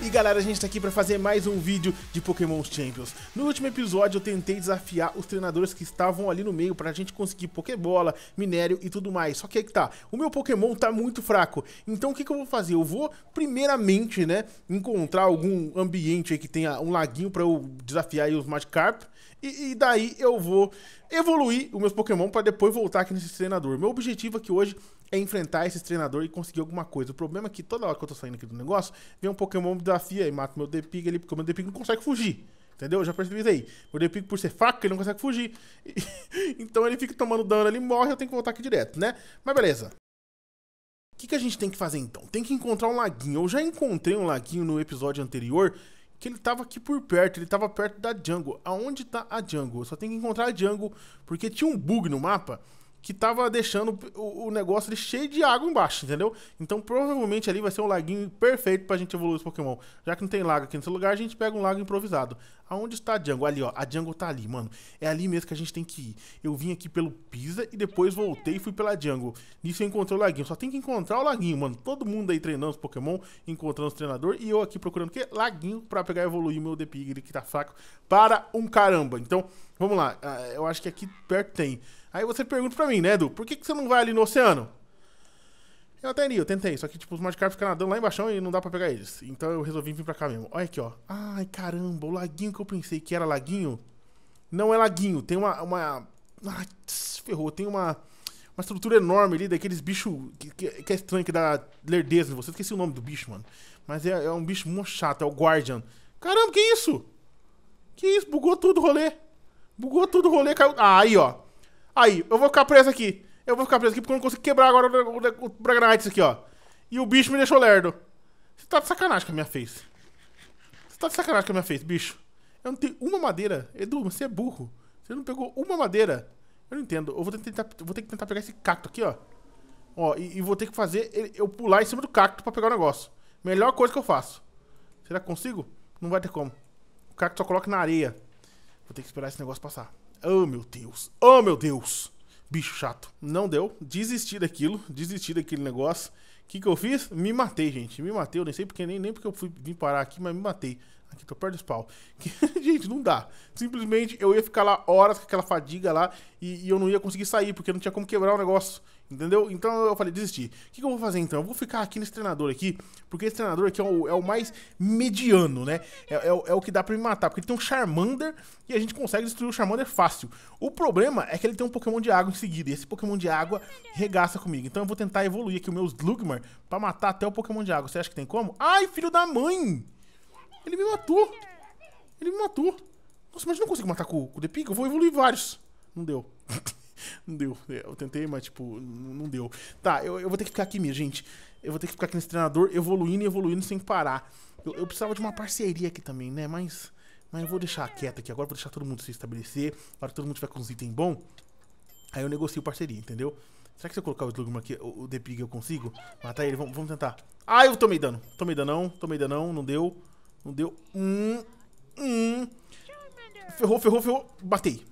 E galera, a gente tá aqui para fazer mais um vídeo de Pokémon Champions. No último episódio eu tentei desafiar os treinadores que estavam ali no meio pra gente conseguir Pokébola, minério e tudo mais. Só que aí que tá, o meu Pokémon tá muito fraco. Então o que, que eu vou fazer? Eu vou primeiramente, né, encontrar algum ambiente aí que tenha um laguinho para eu desafiar aí os Magikarp. E, e, daí eu vou evoluir os meus Pokémon para depois voltar aqui nesse treinador. Meu objetivo aqui hoje é enfrentar esse treinador e conseguir alguma coisa. O problema é que toda hora que eu tô saindo aqui do negócio, vem um Pokémon me desafia e mata meu Depig ali, porque o meu Depig não consegue fugir. Entendeu? Eu já percebi isso aí. Meu Depig, por ser fraco, ele não consegue fugir. então ele fica tomando dano, ele morre, eu tenho que voltar aqui direto, né? Mas beleza. O que, que a gente tem que fazer então? Tem que encontrar um laguinho. Eu já encontrei um laguinho no episódio anterior que ele tava aqui por perto, ele tava perto da Django. Aonde tá a Django? Eu só tenho que encontrar a Django, porque tinha um bug no mapa que tava deixando o, o negócio cheio de água embaixo, entendeu? Então provavelmente ali vai ser um laguinho perfeito pra gente evoluir os Pokémon. Já que não tem lago aqui nesse lugar, a gente pega um lago improvisado. Aonde está a jungle? Ali, ó. A jungle tá ali, mano. É ali mesmo que a gente tem que ir. Eu vim aqui pelo Pisa e depois voltei e fui pela jungle. Nisso eu encontrei o laguinho. Só tem que encontrar o laguinho, mano. Todo mundo aí treinando os Pokémon, encontrando os treinadores e eu aqui procurando o quê? Laguinho pra pegar e evoluir meu Depigre que tá fraco para um caramba. Então, vamos lá. Ah, eu acho que aqui perto tem Aí você pergunta pra mim, né, Edu? Por que, que você não vai ali no oceano? Eu até iria, eu tentei, só que tipo, os Magikarp ficam nadando lá embaixo e não dá pra pegar eles. Então eu resolvi vir pra cá mesmo. Olha aqui, ó. Ai, caramba, o laguinho que eu pensei que era laguinho, não é laguinho. Tem uma... uma... Ai, ferrou. Tem uma uma estrutura enorme ali daqueles bichos que, que, que, é estranho, que dá lerdeza em você. Esqueci o nome do bicho, mano. Mas é, é um bicho muito chato, é o Guardian. Caramba, que isso? Que isso? Bugou tudo o rolê. Bugou tudo o rolê, caiu. Ah, aí, ó. Aí, eu vou ficar preso aqui. Eu vou ficar preso aqui porque eu não consigo quebrar agora o, o, o aqui, ó. E o bicho me deixou lerdo. Você tá de sacanagem com a minha face. Você tá de sacanagem com a minha face, bicho. Eu não tenho uma madeira. Edu, você é burro. Você não pegou uma madeira. Eu não entendo. Eu vou tentar, vou ter que tentar pegar esse cacto aqui, ó. Ó, e, e vou ter que fazer eu pular em cima do cacto pra pegar o negócio. Melhor coisa que eu faço. Será que consigo? Não vai ter como. O cacto só coloca na areia. Vou ter que esperar esse negócio passar. Oh, meu Deus. Oh, meu Deus. Bicho chato. Não deu. Desisti daquilo. Desisti daquele negócio. O que, que eu fiz? Me matei, gente. Me matei. Eu nem sei porque, nem, nem porque eu fui, vim parar aqui, mas me matei. Aqui, tô perto do pau. gente, não dá. Simplesmente eu ia ficar lá horas com aquela fadiga lá e, e, eu não ia conseguir sair, porque não tinha como quebrar o negócio. Entendeu? Então eu falei, desisti. O que, que, eu vou fazer então? Eu vou ficar aqui nesse treinador aqui, porque esse treinador aqui é o, é o mais mediano, né? É, é, o, é, o que dá pra me matar, porque ele tem um Charmander e a gente consegue destruir o Charmander fácil. O problema é que ele tem um Pokémon de água em seguida, e esse Pokémon de água regaça comigo. Então eu vou tentar evoluir aqui o meu Slugmar pra matar até o Pokémon de água. Você acha que tem como? Ai, filho da mãe! Ele me matou! Ele me matou! Nossa, mas eu não consigo matar com, com o The eu vou evoluir vários. Não deu. não deu. É, eu tentei, mas, tipo, não deu. Tá, eu, eu vou ter que ficar aqui, minha gente. Eu vou ter que ficar aqui nesse treinador, evoluindo e evoluindo sem parar. Eu, eu precisava de uma parceria aqui também, né? Mas, mas eu vou deixar quieto aqui agora, vou deixar todo mundo se estabelecer. Na hora que todo mundo tiver com os itens bons, aí eu negocio parceria, entendeu? Será que se eu colocar o Slugman aqui, o, o The Pig, eu consigo matar ele? Vamos, vamos tentar. Ah, eu tomei dano. Tomei danão, tomei danão, não deu. Não deu. Hum, hum. Ferrou, ferrou, ferrou. Batei.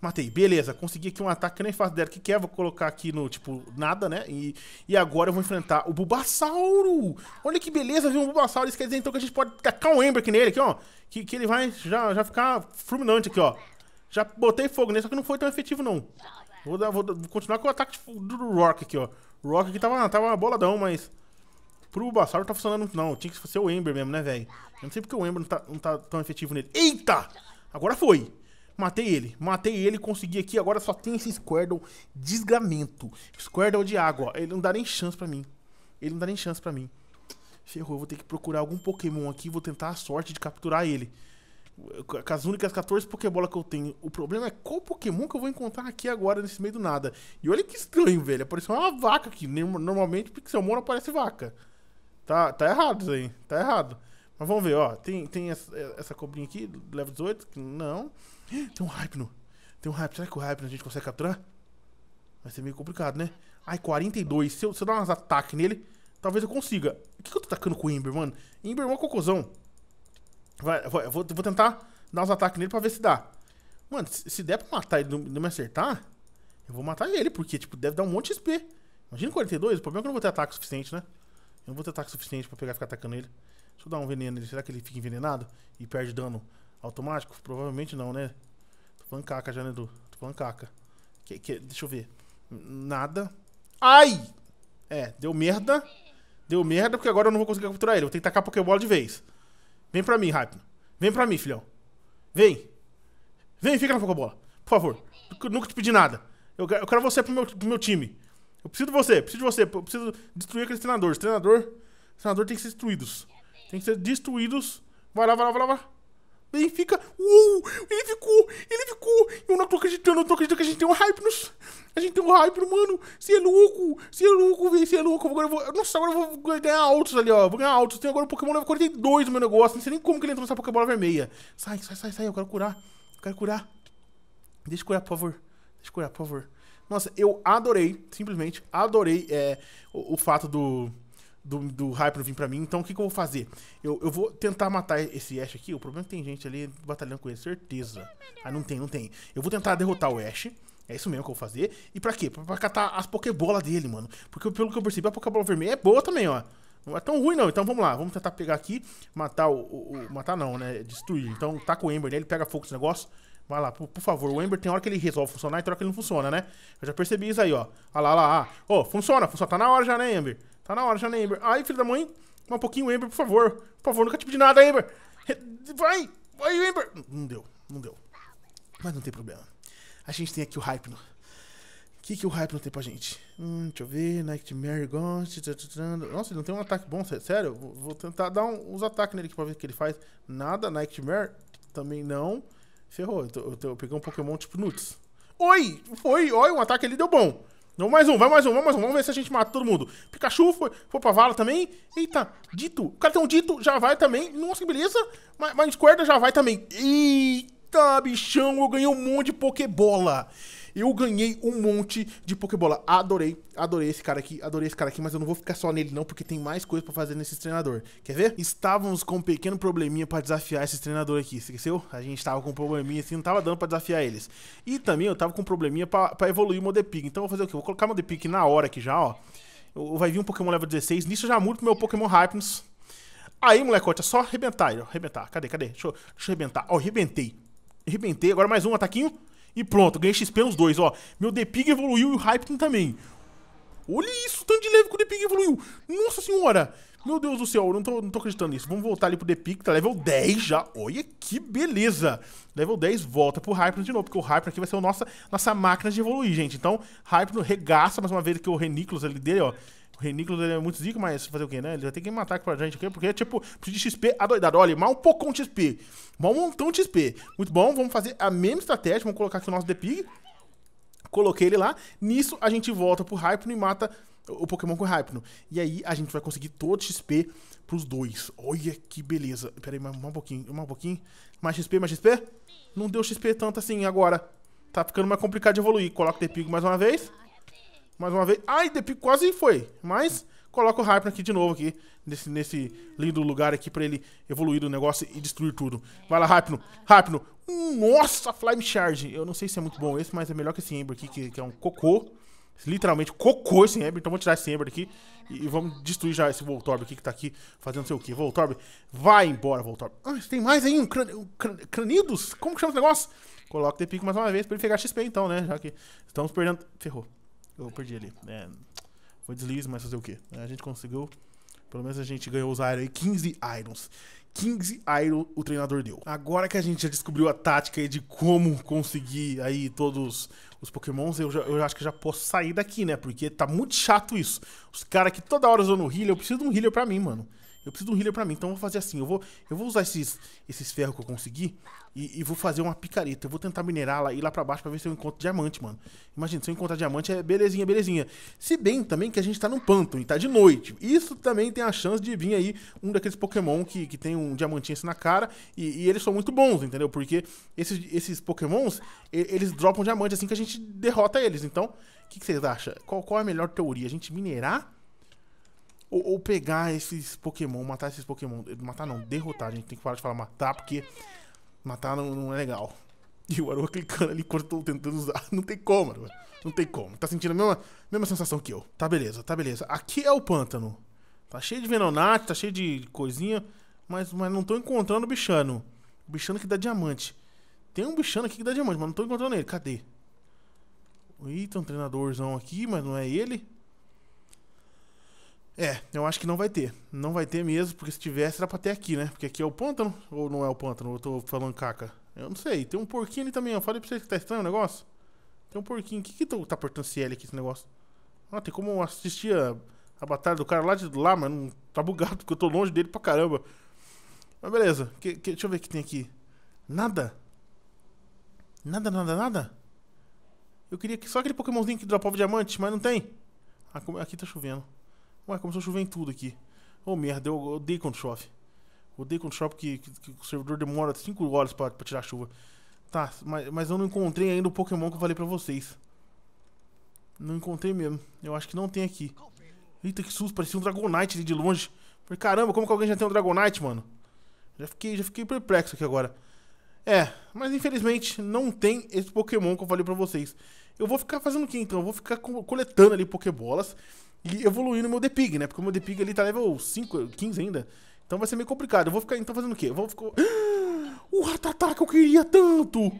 Matei, beleza, consegui aqui um ataque que nem faço dela. o que, quer. é, vou colocar aqui no, tipo, nada, né? E, e agora eu vou enfrentar o Bulbasauro! Olha que beleza, viu? Um Bulbasauro, isso quer dizer então que a gente pode tacar um Ember aqui nele, aqui, ó. Que, que ele vai já, já ficar fulminante aqui, ó. Já botei fogo nele, só que não foi tão efetivo, não. Vou, dar, vou, vou continuar com o ataque tipo, do Rock aqui, ó. O Rock aqui tava, tava boladão, mas... Pro Bulbasauro não tá funcionando não. Tinha que ser o Ember mesmo, né, velho? Eu não sei porque o Ember não tá, não tá tão efetivo nele. Eita! Agora foi! Matei ele, matei ele, consegui aqui, agora só tem esse Squirtle desgamento. Squirtle de água, ele não dá nem chance pra mim. Ele não dá nem chance pra mim. Ferrou, eu vou ter que procurar algum Pokémon aqui, vou tentar a sorte de capturar ele. Com as únicas 14 Pokébolas que eu tenho. O problema é qual Pokémon que eu vou encontrar aqui agora, nesse meio do nada. E olha que estranho, velho, apareceu uma vaca aqui. Normalmente Pixelmon aparece vaca. Tá, tá errado isso aí, tá errado. Mas vamos ver, ó, tem, tem essa, essa cobrinha aqui, level 18, não... Tem um Hypno. Tem um Hypno. Será que o Hypno a gente consegue capturar? Vai ser meio complicado, né? Ai, 42. Se eu, se eu dar uns ataques nele, talvez eu consiga. O que, que eu tô atacando com o Ember, mano? Ember é uma cocôzão. Vai, vai, vou, vou tentar dar uns ataques nele pra ver se dá. Mano, se, se der pra matar e não, não me acertar, eu vou matar ele, porque, tipo, deve dar um monte de XP. Imagina 42, o problema é que eu não vou ter ataque suficiente, né? Eu não vou ter ataque suficiente pra pegar e ficar atacando ele. Deixa eu dar um veneno nele. Será que ele fica envenenado e perde dano Automático? Provavelmente não, né? Tô falando caca já, né, Edu? Tô falando caca. Que, que, deixa eu ver. Nada. Ai! É, deu merda. Deu merda, porque agora eu não vou conseguir capturar ele. Eu vou ter que tacar a Pokébola de vez. Vem pra mim, rápido. Vem pra mim, filhão. Vem. Vem, fica na Pokébola. Por favor. Nunca te pedi nada. Eu, eu quero você pro meu, pro meu time. Eu preciso de você, preciso de você. Eu preciso destruir aqueles treinadores. Treinador, treinador tem que ser destruídos. Tem que ser destruídos. Vai lá, vai lá, vai lá, vai lá. Ele fica, uou, ele ficou, ele ficou. Eu não tô acreditando, eu não tô acreditando que a gente tem um hype nos... A gente tem um hype, mano. Você é louco, você é louco, velho, você é louco. Agora eu vou, nossa, agora eu vou ganhar altos ali, ó. Vou ganhar altos. Tem agora um Pokémon level 42 no meu negócio. Não sei nem como que ele entrou nessa Pokébola vermelha. Sai, sai, sai, sai, eu quero curar. Eu quero curar. Deixa eu curar, por favor. Deixa eu curar, por favor. Nossa, eu adorei, simplesmente, adorei é, o, o fato do do, do Hyper vir pra mim. Então o que, que eu vou fazer? Eu, eu vou tentar matar esse Ash aqui. O problema é que tem gente ali batalhando com ele, certeza. Ah, não tem, não tem. Eu vou tentar derrotar o Ash. É isso mesmo que eu vou fazer. E pra quê? Pra, pra catar as pokebolas dele, mano. Porque pelo que eu percebi, a Pokébola vermelha é boa também, ó. Não é tão ruim, não. Então vamos lá. Vamos tentar pegar aqui, matar o. o, o matar não, né? Destruir. Então tá com o Ember nele, pega fogo esse negócio. Vai lá, por, por, favor. O Ember tem hora que ele resolve funcionar e tem hora que ele não funciona, né? Eu já percebi isso aí, ó. Olha lá, olha lá. Ô, oh, funciona, funciona. Tá na hora já, né, Ember? Tá na hora já, né, Amber? Ai, filho da mãe. Um pouquinho, Amber, por favor. Por favor, nunca te pedi nada, Amber. Vai! Vai, Amber! Não deu, não deu. Mas não tem problema. A gente tem aqui o Hypno. O que, que o Hypno tem pra gente? Hum, deixa eu ver. Nightmare Ghost. Nossa, ele não tem um ataque bom, sério? Vou tentar dar um, uns ataques nele aqui pra ver o que ele faz. Nada. Nightmare também não. Ferrou. Eu, tô, eu, tô, eu peguei um Pokémon tipo Nuts. Oi! Foi! Olha, um ataque ali deu bom. Vamos mais um, vai mais um, vamos mais um. Vamos ver se a gente mata todo mundo. Pikachu foi, foi pra vala também. Eita, Dito. O cara tem um Dito, já vai também. Nossa, que beleza. Mas Corda já vai também. Eita, bichão, eu ganhei um monte de Pokébola. Eu ganhei um monte de Pokébola. Adorei, adorei esse cara aqui, adorei esse cara aqui, mas eu não vou ficar só nele não, porque tem mais coisa para fazer nesse treinador. Quer ver? Estávamos com um pequeno probleminha para desafiar esse treinador aqui, esqueceu? A gente estava com um probleminha assim, não tava dando para desafiar eles. E também eu tava com um probleminha para evoluir o Modepig. Então eu vou fazer o quê? Vou colocar o Modepig na hora aqui já, ó. Vai vir um Pokémon level 16, nisso eu já mudo pro meu Pokémon Hypnos. Aí, molecote, é só arrebentar, ó. Arrebentar. Cadê, cadê? Deixa eu, deixa eu arrebentar. Ó, arrebentei. Arrebentei. Agora mais um ataquinho. E pronto, ganhei XP nos dois, ó. Meu Depig evoluiu e o Hypton também. Olha isso, tanto de leve que o Depig evoluiu. Nossa senhora. Meu Deus do céu, eu não tô, não tô acreditando nisso. Vamos voltar ali pro Depig, tá level 10 já. Olha que beleza. Level 10, volta pro Hypno de novo, porque o Hypno aqui vai ser a nossa, nossa máquina de evoluir, gente. Então, Hypno regaça mais uma vez que o Reniclus ali dele, ó. O Renículo dele é muito zico, mas fazer o quê, né? Ele vai ter que matar aqui pra gente aqui, porque, tipo, preciso de XP adoidado. Olha, mal um pouco de XP. Mal um montão de XP. Muito bom, vamos fazer a mesma estratégia. Vamos colocar aqui o nosso The Pig. Coloquei ele lá. Nisso, a gente volta pro Hypno e mata o Pokémon com o Hypno. E aí, a gente vai conseguir todo XP pros dois. Olha que beleza. Pera aí, mais um pouquinho, mais um pouquinho. Mais XP, mais XP? Não deu XP tanto assim agora. Tá ficando mais complicado de evoluir. Coloca o The Pig mais uma vez mais uma vez. Ai, Depip quase foi, mas coloca o Hyper aqui de novo aqui, nesse, nesse lindo lugar aqui pra ele evoluir do negócio e destruir tudo. Vai lá, Hypno, Hypno. nossa, Flame Charge. Eu não sei se é muito bom esse, mas é melhor que esse Ember aqui, que, que é um cocô. Literalmente cocô esse Ember, então vou tirar esse Ember aqui e, e vamos destruir já esse Voltorb aqui que tá aqui fazendo não sei o que. Voltorb, vai embora, Voltorb. Ah, tem mais aí, um cran, um cran, cranidos? Como que chama esse negócio? Coloca o Depico mais uma vez pra ele pegar XP então, né? Já que estamos perdendo... Ferrou. Eu perdi ali. É, foi deslize, mas fazer o quê? É, a gente conseguiu. Pelo menos a gente ganhou os Iron aí, 15 Irons. 15 Iron o treinador deu. Agora que a gente já descobriu a tática aí de como conseguir aí todos os Pokémons, eu já, eu acho que já posso sair daqui, né? Porque tá muito chato isso. Os caras que toda hora usam o healer, eu preciso de um healer pra mim, mano. Eu preciso de um healer pra mim, então eu vou fazer assim. Eu vou, eu vou usar esses, esses ferros que eu consegui e, e vou fazer uma picareta. Eu vou tentar minerar lá, ir lá pra baixo pra ver se eu encontro diamante, mano. Imagina, se eu encontrar diamante é belezinha, belezinha. Se bem também que a gente tá num pântano e tá de noite. Isso também tem a chance de vir aí um daqueles Pokémon que, que tem um diamantinho assim na cara e, e eles são muito bons, entendeu? Porque esses, esses Pokémons, eles dropam diamante assim que a gente derrota eles. Então, o que, que vocês acham? Qual, qual é a melhor teoria? A gente minerar ou, ou, pegar esses Pokémon, matar esses Pokémon. Eh, matar não, derrotar. A gente tem que parar de falar matar, porque matar não, não é legal. E o Aruba clicando ali cortou eu tô tentando usar. Não tem como, mano. Não tem como. Tá sentindo a mesma, mesma sensação que eu. Tá beleza, tá beleza. Aqui é o pântano. Tá cheio de Venonat, tá cheio de coisinha. Mas, mas não tô encontrando o bichano. O bichano que dá diamante. Tem um bichano aqui que dá diamante, mas não tô encontrando ele. Cadê? Eita, um treinadorzão aqui, mas não é ele. É, eu acho que não vai ter. Não vai ter mesmo, porque se tivesse era pra ter aqui, né? Porque aqui é o pântano, ou não é o pântano? Eu tô falando caca. Eu não sei, tem um porquinho ali também, eu falei pra vocês que tá estranho o negócio. Tem um porquinho, o que que tá portando CL aqui esse negócio? Ah, tem como assistir a, a batalha do cara lá de lá, mas não tá bugado, porque eu tô longe dele pra caramba. Mas beleza, que, que, deixa eu ver o que tem aqui. Nada? Nada, nada, nada? Eu queria que só aquele pokémonzinho que dropava diamante, mas não tem. Aqui tá chovendo. Ué, começou a chover em tudo aqui. Ô oh, merda, eu odeio quando chove. Odeio quando chove porque, que, que o servidor demora 5 horas pra, pra, tirar a chuva. Tá, mas, mas eu não encontrei ainda o Pokémon que eu falei pra vocês. Não encontrei mesmo. Eu acho que não tem aqui. Eita, que susto, parecia um Dragonite ali de longe. Falei, caramba, como que alguém já tem um Dragonite, mano? Já fiquei, já fiquei perplexo aqui agora. É, mas infelizmente não tem esse Pokémon que eu falei pra vocês. Eu vou ficar fazendo o que então? Eu vou ficar coletando ali Pokébolas e evoluindo meu Depig, né? Porque o meu Depig ali tá level 5, 15 ainda. Então vai ser meio complicado. Eu vou ficar então fazendo o quê? Eu vou ficar... Ah, o Ratatá que eu queria tanto!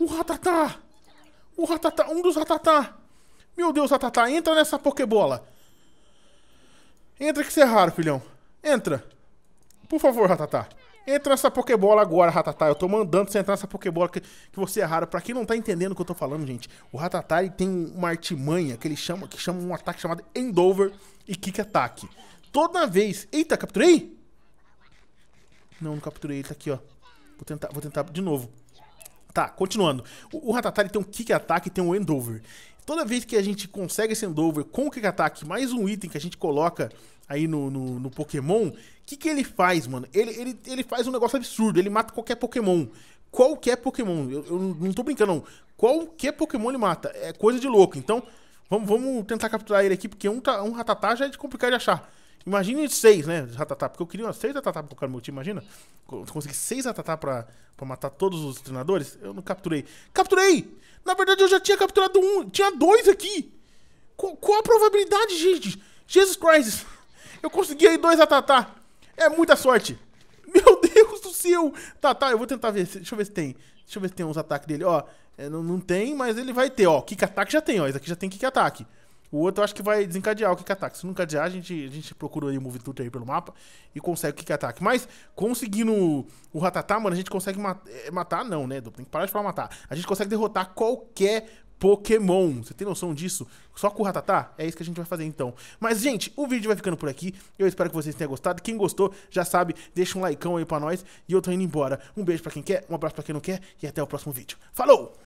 O Ratatá! O Ratatá, um dos Ratatá! Meu Deus, Ratatá, entra nessa Pokébola! Entra que você é raro, filhão. Entra. Por favor, Ratatá. Entra nessa Pokébola agora, Ratatá. Eu tô mandando você entrar nessa Pokébola que, que você é raro. Pra quem não tá entendendo o que eu tô falando, gente, o Ratatá tem uma artimanha que ele chama, que chama um ataque chamado Endover e Kick Attack. Toda vez. Eita, capturei? Não, não capturei, ele tá aqui, ó. Vou tentar, vou tentar de novo. Tá, continuando. O, o tem um kick ataque e tem um endover. Toda vez que a gente consegue esse endover com o kick ataque, mais um item que a gente coloca aí no, no, no Pokémon, o que, que ele faz, mano? Ele, ele, ele faz um negócio absurdo, ele mata qualquer Pokémon. Qualquer Pokémon, eu, eu não tô brincando, não. Qualquer Pokémon ele mata. É coisa de louco. Então, vamos, vamos tentar capturar ele aqui, porque um, tá, um Ratatá já é de complicado de achar. Imagina seis, né? Ratatá. Porque eu queria seis ratatá pra colocar no meu time, imagina? consegui seis ratatá pra, pra matar todos os treinadores. Eu não capturei. Capturei! Na verdade, eu já tinha capturado um. Tinha dois aqui. qual a probabilidade, gente? Jesus Christ! Eu consegui aí dois ratatá. É muita sorte. Meu Deus do céu! Tá, tá, eu vou tentar ver. Deixa eu ver se tem. Deixa eu ver se tem uns ataques dele. Ó, é, não, não tem, mas ele vai ter. Ó, kick ataque já tem, ó. Esse aqui já tem kick ataque. O outro eu acho que vai desencadear o Kick ataque. Se não encadear, a gente, a gente procura aí o Move Tutor aí pelo mapa e consegue o Kick Attack. Mas conseguindo o Ratatá, mano, a gente consegue mat eh, matar, não, né? Tem que parar de falar matar. A gente consegue derrotar qualquer Pokémon. Você tem noção disso? Só com o Ratatá? É isso que a gente vai fazer então. Mas, gente, o vídeo vai ficando por aqui. Eu espero que vocês tenham gostado. Quem gostou, já sabe, deixa um likeão aí pra nós. E eu tô indo embora. Um beijo pra quem quer, um abraço pra quem não quer e até o próximo vídeo. Falou!